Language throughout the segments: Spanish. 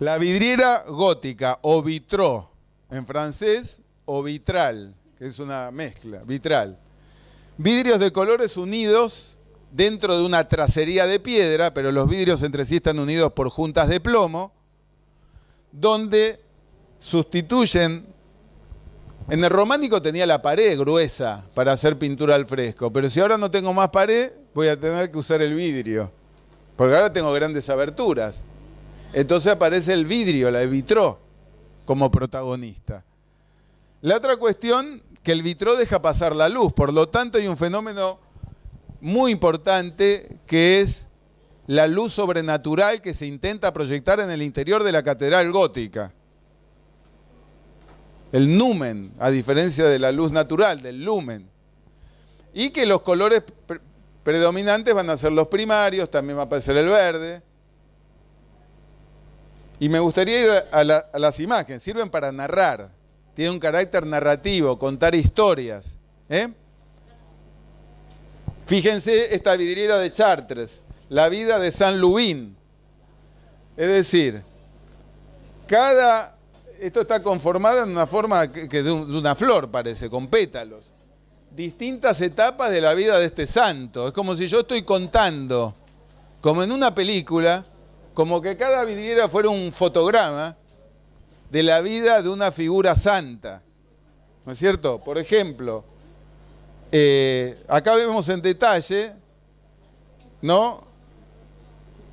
La vidriera gótica o vitro, en francés, o vitral, que es una mezcla, vitral. Vidrios de colores unidos dentro de una tracería de piedra, pero los vidrios entre sí están unidos por juntas de plomo, donde sustituyen... En el románico tenía la pared gruesa para hacer pintura al fresco, pero si ahora no tengo más pared, voy a tener que usar el vidrio, porque ahora tengo grandes aberturas. Entonces aparece el vidrio, la vitró, como protagonista. La otra cuestión, que el vitró deja pasar la luz, por lo tanto hay un fenómeno muy importante que es la luz sobrenatural que se intenta proyectar en el interior de la catedral gótica. El numen, a diferencia de la luz natural, del lumen. Y que los colores predominantes van a ser los primarios, también va a aparecer el verde, y me gustaría ir a, las imágenes, sirven para narrar, tiene un carácter narrativo, contar historias. ¿eh? Fíjense esta vidriera de Chartres, la vida de San Lubín. Es decir, cada. Esto está conformado en una forma que, de, de, una flor, parece, con pétalos. Distintas etapas de la vida de este santo. Es como si yo estoy contando, como en una película, como que cada vidriera fuera un fotograma de la vida de una figura santa. ¿No es cierto? Por ejemplo, eh, acá vemos en detalle, ¿no?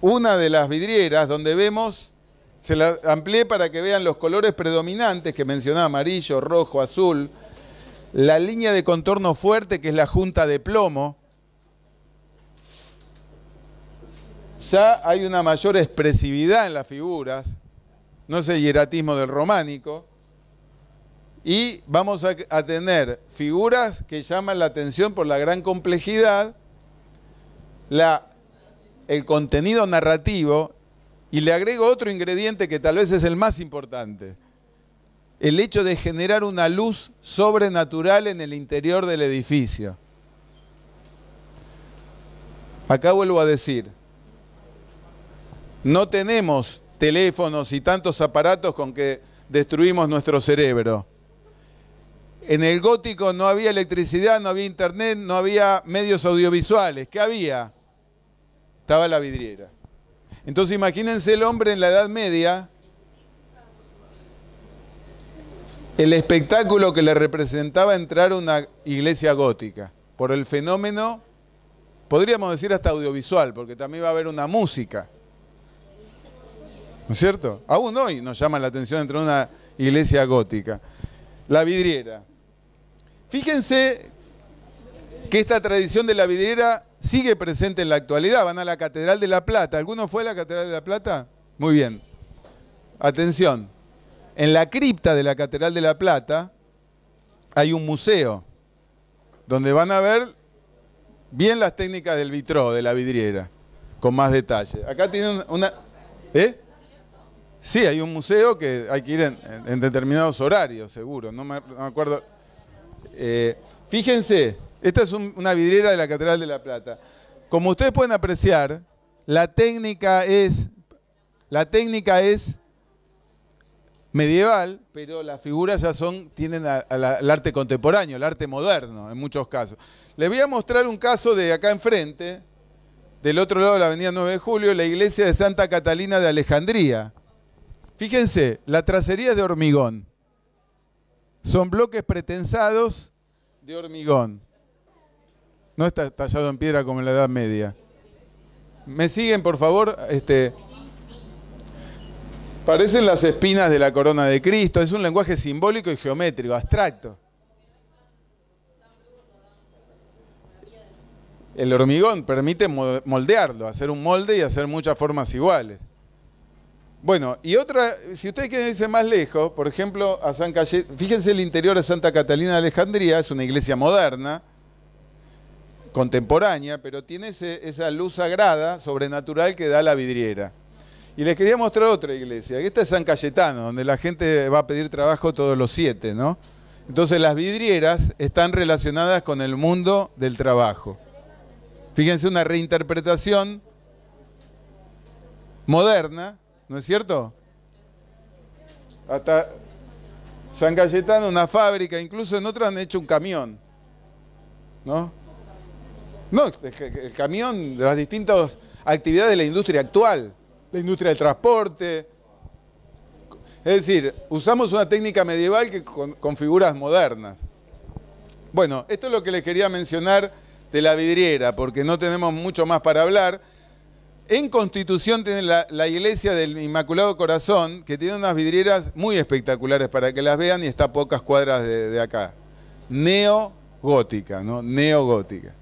Una de las vidrieras donde vemos, se la amplié para que vean los colores predominantes que mencionaba, amarillo, rojo, azul, la línea de contorno fuerte que es la junta de plomo, ya hay una mayor expresividad en las figuras, no es el hieratismo del románico, y vamos a, tener figuras que llaman la atención por la gran complejidad, el contenido narrativo, y le agrego otro ingrediente que tal vez es el más importante, el hecho de generar una luz sobrenatural en el interior del edificio. Acá vuelvo a decir, no tenemos teléfonos y tantos aparatos con que destruimos nuestro cerebro. En el gótico no había electricidad, no había internet, no había medios audiovisuales. ¿Qué había? Estaba la vidriera. Entonces imagínense el hombre en la Edad Media, el espectáculo que le representaba entrar a una iglesia gótica, por el fenómeno, podríamos decir hasta audiovisual, porque también va a haber una música. ¿No es cierto? Aún hoy nos llama la atención entre una iglesia gótica. La vidriera. Fíjense que esta tradición de la vidriera sigue presente en la actualidad. Van a la Catedral de la Plata. ¿Alguno fue a la Catedral de la Plata? Muy bien. Atención. En la cripta de la Catedral de la Plata hay un museo donde van a ver bien las técnicas del vitró, de la vidriera, con más detalle. Acá tienen una... ¿Eh? Sí, hay un museo que hay que ir en, determinados horarios, seguro. No me, acuerdo. Eh, fíjense, esta es una vidriera de la Catedral de la Plata. Como ustedes pueden apreciar, la técnica es, la técnica es medieval, pero las figuras ya son, tienen el al arte contemporáneo, el arte moderno en muchos casos. Les voy a mostrar un caso de acá enfrente, del otro lado de la avenida 9 de Julio, la iglesia de Santa Catalina de Alejandría. Fíjense, la tracería es de hormigón. Son bloques pretensados de hormigón. No está tallado en piedra como en la Edad Media. ¿Me siguen, por favor? Este, parecen las espinas de la corona de Cristo. Es un lenguaje simbólico y geométrico, abstracto. El hormigón permite moldearlo, hacer un molde y hacer muchas formas iguales. Bueno, y otra, si ustedes quieren irse más lejos, por ejemplo, a San Cayetano, fíjense el interior de Santa Catalina de Alejandría, es una iglesia moderna, contemporánea, pero tiene esa luz sagrada, sobrenatural que da la vidriera. Y les quería mostrar otra iglesia, esta es San Cayetano, donde la gente va a pedir trabajo todos los siete, ¿no? Entonces las vidrieras están relacionadas con el mundo del trabajo. Fíjense una reinterpretación moderna ¿no es cierto? Hasta San Cayetano, una fábrica, incluso en otras han hecho un camión, ¿no? No, el camión de las distintas actividades de la industria actual, la industria del transporte. Es decir, usamos una técnica medieval que con, con figuras modernas. Bueno, esto es lo que les quería mencionar de la vidriera, porque no tenemos mucho más para hablar. En Constitución tiene la, iglesia del Inmaculado Corazón, que tiene unas vidrieras muy espectaculares para que las vean y está a pocas cuadras de, de acá. Neogótica, ¿no? Neogótica.